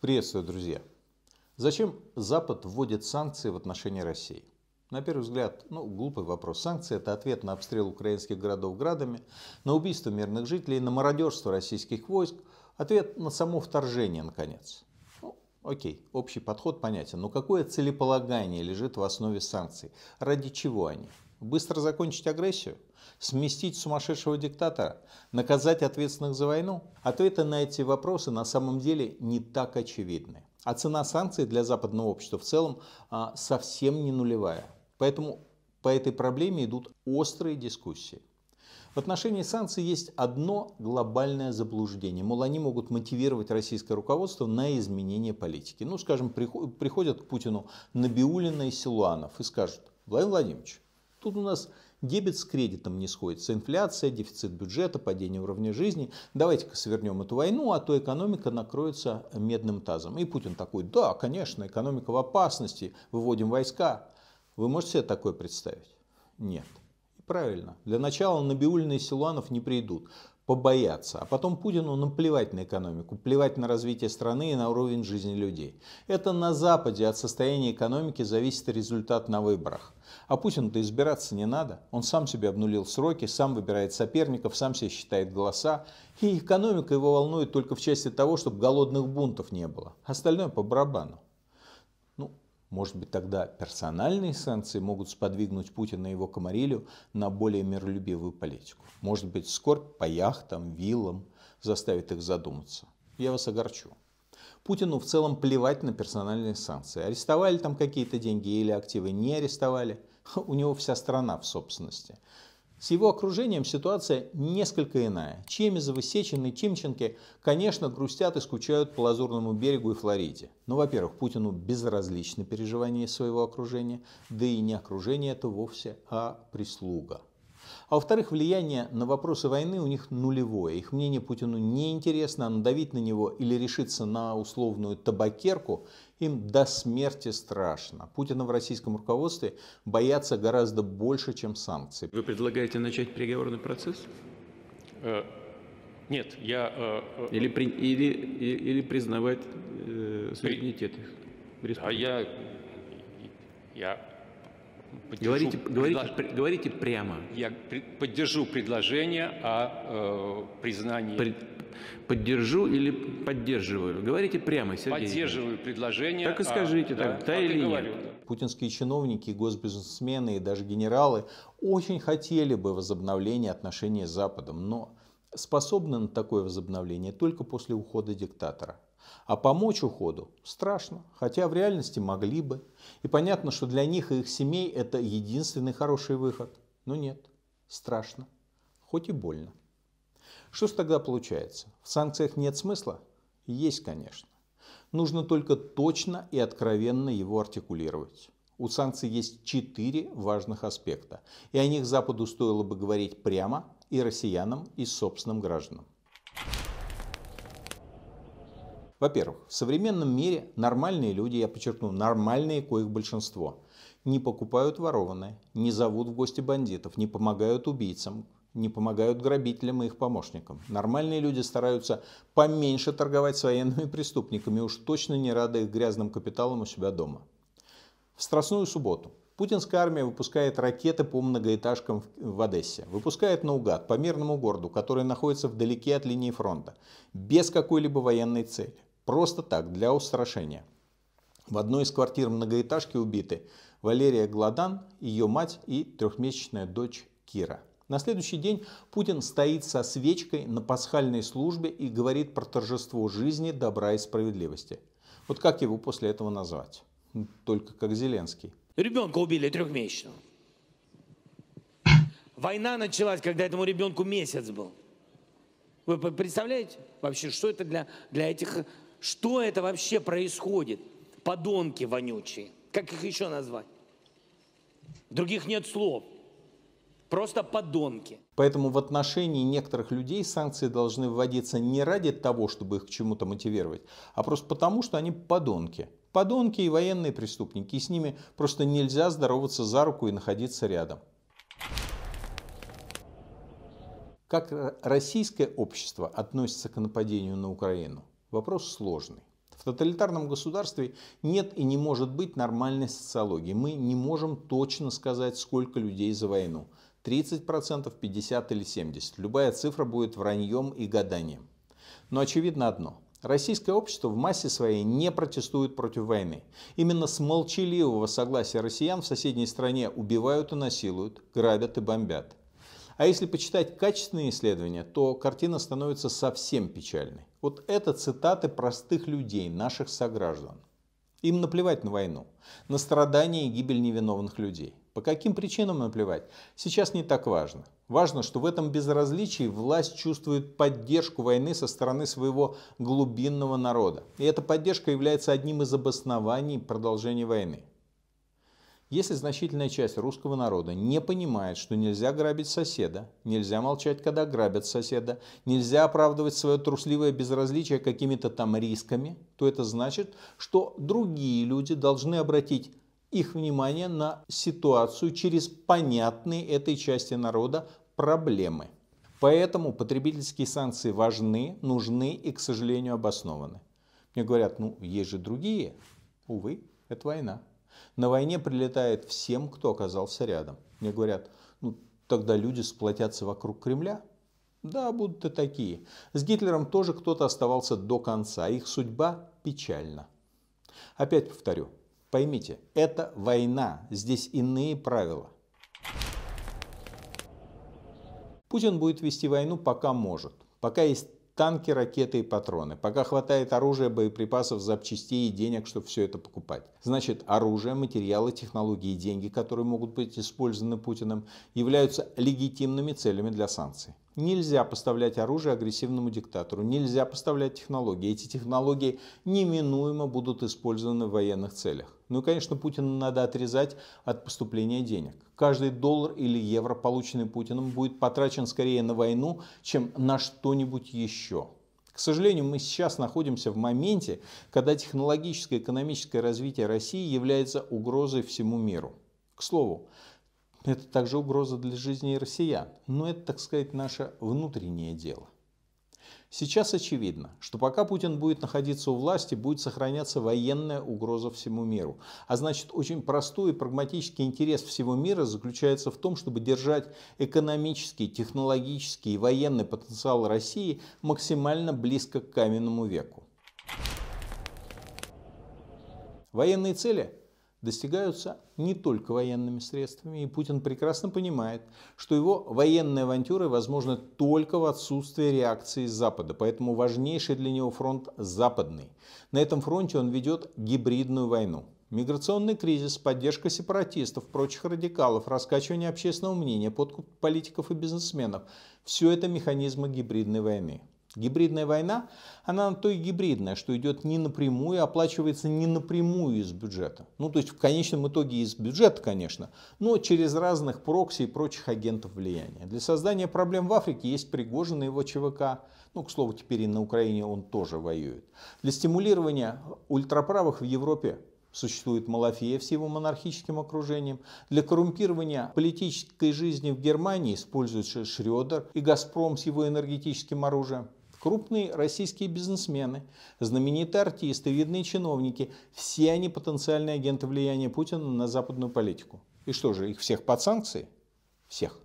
Приветствую, друзья! Зачем Запад вводит санкции в отношении России? На первый взгляд, ну, глупый вопрос. Санкции – это ответ на обстрел украинских городов градами, на убийство мирных жителей, на мародерство российских войск, ответ на само вторжение, наконец. Ну, окей, общий подход понятен, но какое целеполагание лежит в основе санкций? Ради чего они? Быстро закончить агрессию? Сместить сумасшедшего диктатора? Наказать ответственных за войну? Ответы на эти вопросы на самом деле не так очевидны. А цена санкций для западного общества в целом а, совсем не нулевая. Поэтому по этой проблеме идут острые дискуссии. В отношении санкций есть одно глобальное заблуждение. Мол, они могут мотивировать российское руководство на изменение политики. Ну, скажем, приходят к Путину Набиулина и Силуанов и скажут, Владимир Владимирович, Тут у нас дебет с кредитом не сходится. Инфляция, дефицит бюджета, падение уровня жизни. Давайте-ка свернем эту войну, а то экономика накроется медным тазом. И Путин такой, да, конечно, экономика в опасности, выводим войска. Вы можете себе такое представить? Нет. Правильно. Для начала Набиулина и Силуанов не придут побояться. А потом Путину наплевать на экономику, плевать на развитие страны и на уровень жизни людей. Это на Западе от состояния экономики зависит результат на выборах. А Путину-то избираться не надо. Он сам себе обнулил сроки, сам выбирает соперников, сам себе считает голоса. И экономика его волнует только в части того, чтобы голодных бунтов не было. Остальное по барабану. Может быть, тогда персональные санкции могут сподвигнуть Путина и его комарилю на более миролюбивую политику. Может быть, скорбь по яхтам, виллам заставит их задуматься. Я вас огорчу. Путину в целом плевать на персональные санкции. Арестовали там какие-то деньги или активы не арестовали. У него вся страна в собственности. С его окружением ситуация несколько иная. Чемизовы, Сечины, Тимченки, конечно, грустят и скучают по Лазурному берегу и Флориде. Но, ну, во-первых, Путину безразличны переживания своего окружения, да и не окружение это вовсе, а прислуга. А во-вторых, влияние на вопросы войны у них нулевое. Их мнение Путину не интересно, а надавить на него или решиться на условную табакерку им до смерти страшно. Путина в российском руководстве боятся гораздо больше, чем санкции. Вы предлагаете начать переговорный процесс? Э, нет, я... Э, э, или, при, или, или признавать э, суверенитет их. А я, я говорите, говорите, говорите прямо. Я поддержу предложение о э, признании. При, поддержу или поддерживаю? Говорите прямо, Сергей. Поддерживаю Ильич. предложение. Так и скажите, а, так, да, да или нет. Да. Путинские чиновники, госбизнесмены и даже генералы очень хотели бы возобновления отношений с Западом, но способны на такое возобновление только после ухода диктатора. А помочь уходу страшно, хотя в реальности могли бы. И понятно, что для них и их семей это единственный хороший выход. Но нет, страшно, хоть и больно. Что же тогда получается? В санкциях нет смысла? Есть, конечно. Нужно только точно и откровенно его артикулировать. У санкций есть четыре важных аспекта, и о них Западу стоило бы говорить прямо и россиянам, и собственным гражданам. Во-первых, в современном мире нормальные люди, я подчеркну, нормальные, коих большинство, не покупают ворованное, не зовут в гости бандитов, не помогают убийцам, не помогают грабителям и их помощникам. Нормальные люди стараются поменьше торговать с военными преступниками, уж точно не рады их грязным капиталом у себя дома. В Страстную субботу путинская армия выпускает ракеты по многоэтажкам в Одессе. Выпускает наугад по мирному городу, который находится вдалеке от линии фронта, без какой-либо военной цели. Просто так, для устрашения. В одной из квартир многоэтажки убиты Валерия Гладан, ее мать и трехмесячная дочь Кира. На следующий день Путин стоит со свечкой на пасхальной службе и говорит про торжество жизни, добра и справедливости. Вот как его после этого назвать? Ну, только как Зеленский. Ребенка убили трехмесячного. Война началась, когда этому ребенку месяц был. Вы представляете вообще, что это для, для этих что это вообще происходит? Подонки вонючие. Как их еще назвать? Других нет слов. Просто подонки. Поэтому в отношении некоторых людей санкции должны вводиться не ради того, чтобы их к чему-то мотивировать, а просто потому, что они подонки. Подонки и военные преступники, и с ними просто нельзя здороваться за руку и находиться рядом. Как российское общество относится к нападению на Украину? Вопрос сложный. В тоталитарном государстве нет и не может быть нормальной социологии. Мы не можем точно сказать, сколько людей за войну. 30%, 50% или 70%. Любая цифра будет враньем и гаданием. Но очевидно одно. Российское общество в массе своей не протестует против войны. Именно с молчаливого согласия россиян в соседней стране убивают и насилуют, грабят и бомбят. А если почитать качественные исследования, то картина становится совсем печальной. Вот это цитаты простых людей, наших сограждан. Им наплевать на войну, на страдания и гибель невиновных людей. По каким причинам наплевать, сейчас не так важно. Важно, что в этом безразличии власть чувствует поддержку войны со стороны своего глубинного народа. И эта поддержка является одним из обоснований продолжения войны. Если значительная часть русского народа не понимает, что нельзя грабить соседа, нельзя молчать, когда грабят соседа, нельзя оправдывать свое трусливое безразличие какими-то там рисками, то это значит, что другие люди должны обратить их внимание на ситуацию через понятные этой части народа проблемы. Поэтому потребительские санкции важны, нужны и, к сожалению, обоснованы. Мне говорят, ну, есть же другие. Увы, это война. На войне прилетает всем, кто оказался рядом. Мне говорят, ну тогда люди сплотятся вокруг Кремля. Да, будут и такие. С Гитлером тоже кто-то оставался до конца. Их судьба печальна. Опять повторю, поймите, это война, здесь иные правила. Путин будет вести войну пока может, пока есть Танки, ракеты и патроны. Пока хватает оружия, боеприпасов, запчастей и денег, чтобы все это покупать. Значит, оружие, материалы, технологии и деньги, которые могут быть использованы Путиным, являются легитимными целями для санкций. Нельзя поставлять оружие агрессивному диктатору, нельзя поставлять технологии. Эти технологии неминуемо будут использованы в военных целях. Ну и, конечно, Путину надо отрезать от поступления денег. Каждый доллар или евро, полученный Путиным, будет потрачен скорее на войну, чем на что-нибудь еще. К сожалению, мы сейчас находимся в моменте, когда технологическое и экономическое развитие России является угрозой всему миру. К слову, это также угроза для жизни россиян, но это, так сказать, наше внутреннее дело. Сейчас очевидно, что пока Путин будет находиться у власти, будет сохраняться военная угроза всему миру. А значит, очень простой и прагматический интерес всего мира заключается в том, чтобы держать экономический, технологический и военный потенциал России максимально близко к каменному веку. Военные цели достигаются не только военными средствами, и Путин прекрасно понимает, что его военные авантюры возможны только в отсутствии реакции Запада, поэтому важнейший для него фронт западный. На этом фронте он ведет гибридную войну. Миграционный кризис, поддержка сепаратистов, прочих радикалов, раскачивание общественного мнения, подкуп политиков и бизнесменов – все это механизмы гибридной войны. Гибридная война, она на то и гибридная, что идет не напрямую, а оплачивается не напрямую из бюджета. Ну, то есть в конечном итоге из бюджета, конечно, но через разных прокси и прочих агентов влияния. Для создания проблем в Африке есть Пригожин и его ЧВК. Ну, к слову, теперь и на Украине он тоже воюет. Для стимулирования ультраправых в Европе Существует Малафия с его монархическим окружением. Для коррумпирования политической жизни в Германии используется Шредер и «Газпром» с его энергетическим оружием. Крупные российские бизнесмены, знаменитые артисты, видные чиновники – все они потенциальные агенты влияния Путина на западную политику. И что же, их всех под санкции? Всех.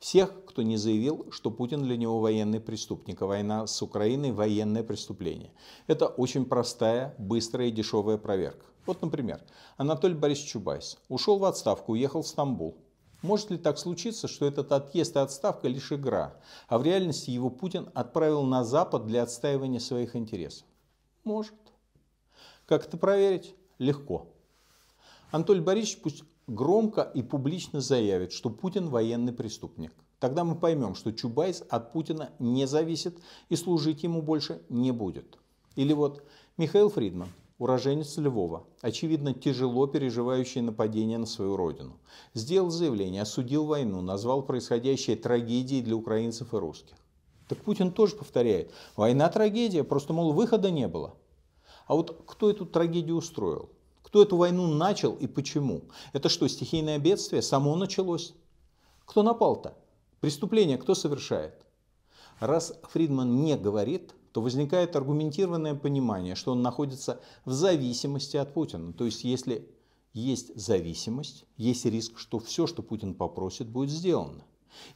Всех, кто не заявил, что Путин для него военный преступник, а война с Украиной – военное преступление. Это очень простая, быстрая и дешевая проверка. Вот, например, Анатолий Борисович Чубайс ушел в отставку, уехал в Стамбул. Может ли так случиться, что этот отъезд и отставка лишь игра, а в реальности его Путин отправил на Запад для отстаивания своих интересов? Может. Как это проверить? Легко. Анатолий Борисович пусть громко и публично заявит, что Путин военный преступник. Тогда мы поймем, что Чубайс от Путина не зависит и служить ему больше не будет. Или вот Михаил Фридман – уроженец Львова, очевидно тяжело переживающий нападение на свою родину. Сделал заявление, осудил войну, назвал происходящее трагедией для украинцев и русских. Так Путин тоже повторяет, война трагедия, просто, мол, выхода не было. А вот кто эту трагедию устроил? Кто эту войну начал и почему? Это что, стихийное бедствие? Само началось? Кто напал-то? Преступление кто совершает? Раз Фридман не говорит, то возникает аргументированное понимание, что он находится в зависимости от Путина. То есть, если есть зависимость, есть риск, что все, что Путин попросит, будет сделано.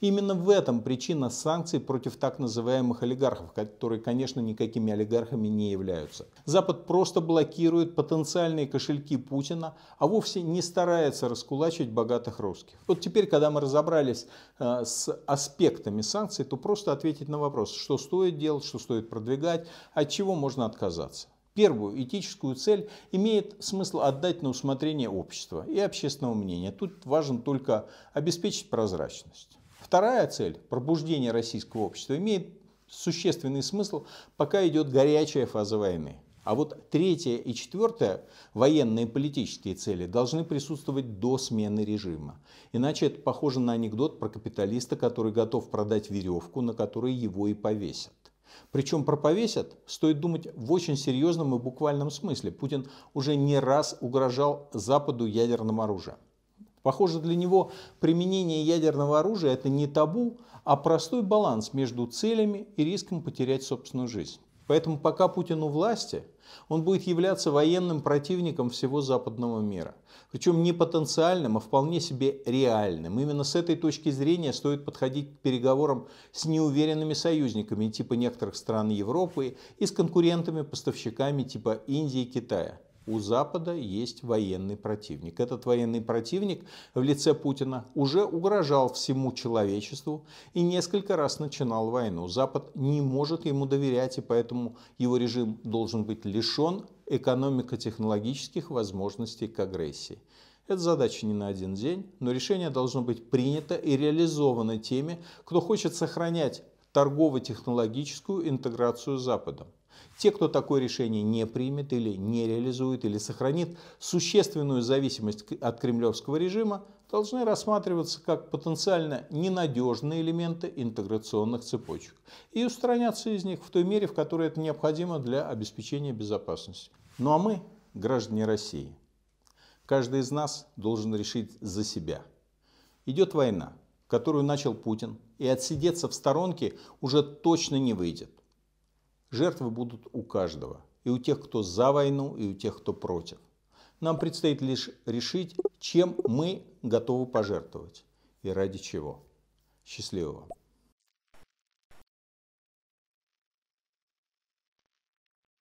Именно в этом причина санкций против так называемых олигархов, которые, конечно, никакими олигархами не являются. Запад просто блокирует потенциальные кошельки Путина, а вовсе не старается раскулачивать богатых русских. Вот теперь, когда мы разобрались э, с аспектами санкций, то просто ответить на вопрос, что стоит делать, что стоит продвигать, от чего можно отказаться. Первую этическую цель имеет смысл отдать на усмотрение общества и общественного мнения. Тут важен только обеспечить прозрачность. Вторая цель – пробуждение российского общества – имеет существенный смысл, пока идет горячая фаза войны. А вот третья и четвертая военные и политические цели должны присутствовать до смены режима. Иначе это похоже на анекдот про капиталиста, который готов продать веревку, на которой его и повесят. Причем про повесят стоит думать в очень серьезном и буквальном смысле. Путин уже не раз угрожал Западу ядерным оружием. Похоже, для него применение ядерного оружия – это не табу, а простой баланс между целями и риском потерять собственную жизнь. Поэтому пока Путин у власти, он будет являться военным противником всего западного мира. Причем не потенциальным, а вполне себе реальным. Именно с этой точки зрения стоит подходить к переговорам с неуверенными союзниками типа некоторых стран Европы и с конкурентами-поставщиками типа Индии и Китая у Запада есть военный противник. Этот военный противник в лице Путина уже угрожал всему человечеству и несколько раз начинал войну. Запад не может ему доверять, и поэтому его режим должен быть лишен экономико-технологических возможностей к агрессии. Это задача не на один день, но решение должно быть принято и реализовано теми, кто хочет сохранять торгово-технологическую интеграцию с Западом. Те, кто такое решение не примет или не реализует, или сохранит существенную зависимость от кремлевского режима, должны рассматриваться как потенциально ненадежные элементы интеграционных цепочек и устраняться из них в той мере, в которой это необходимо для обеспечения безопасности. Ну а мы, граждане России, каждый из нас должен решить за себя. Идет война, которую начал Путин, и отсидеться в сторонке уже точно не выйдет. Жертвы будут у каждого, и у тех, кто за войну, и у тех, кто против. Нам предстоит лишь решить, чем мы готовы пожертвовать и ради чего. Счастливо вам!